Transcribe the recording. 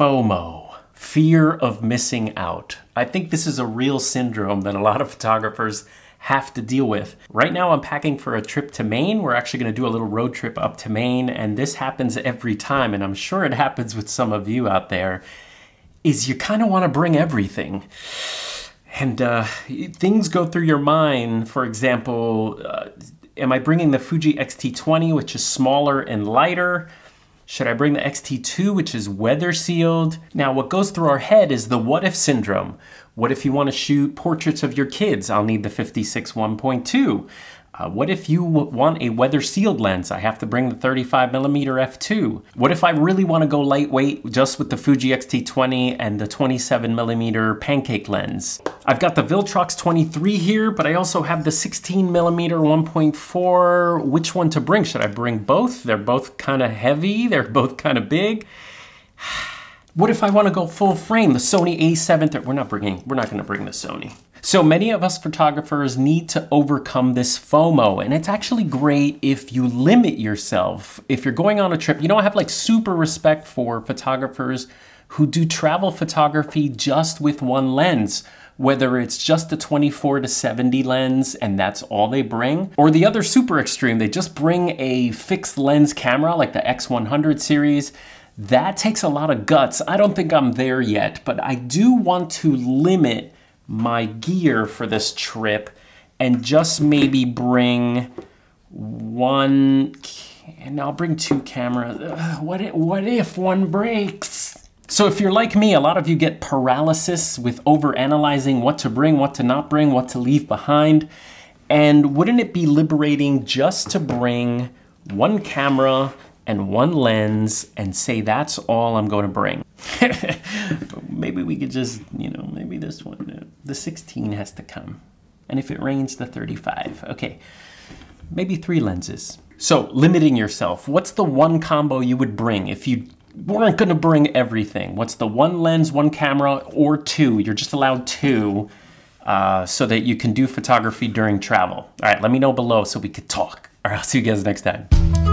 FOMO, fear of missing out. I think this is a real syndrome that a lot of photographers have to deal with. Right now I'm packing for a trip to Maine. We're actually gonna do a little road trip up to Maine and this happens every time and I'm sure it happens with some of you out there, is you kinda wanna bring everything. And uh, things go through your mind, for example, uh, am I bringing the Fuji X-T20, which is smaller and lighter? Should I bring the XT2, which is weather sealed? Now, what goes through our head is the what if syndrome. What if you want to shoot portraits of your kids? I'll need the 56 1.2. Uh, what if you want a weather sealed lens? I have to bring the 35 millimeter f2. What if I really want to go lightweight just with the Fuji X-T20 and the 27 millimeter pancake lens? I've got the Viltrox 23 here, but I also have the 16 millimeter 1.4. Which one to bring? Should I bring both? They're both kind of heavy. They're both kind of big. What if I want to go full frame? The Sony a7, we're not bringing, we're not going to bring the Sony. So many of us photographers need to overcome this FOMO, and it's actually great if you limit yourself. If you're going on a trip, you know, I have like super respect for photographers who do travel photography just with one lens, whether it's just the 24 to 70 lens and that's all they bring, or the other super extreme, they just bring a fixed lens camera like the X100 series. That takes a lot of guts. I don't think I'm there yet, but I do want to limit my gear for this trip and just maybe bring one and I'll bring two cameras. Ugh, what if, what if one breaks? So if you're like me, a lot of you get paralysis with overanalyzing what to bring, what to not bring, what to leave behind. And wouldn't it be liberating just to bring one camera and one lens and say, that's all I'm going to bring? maybe we could just, you know, maybe this one. Uh, the 16 has to come. And if it rains, the 35. Okay, maybe three lenses. So limiting yourself, what's the one combo you would bring if you weren't gonna bring everything? What's the one lens, one camera, or two? You're just allowed two uh, so that you can do photography during travel. All right, let me know below so we could talk. All right, I'll see you guys next time.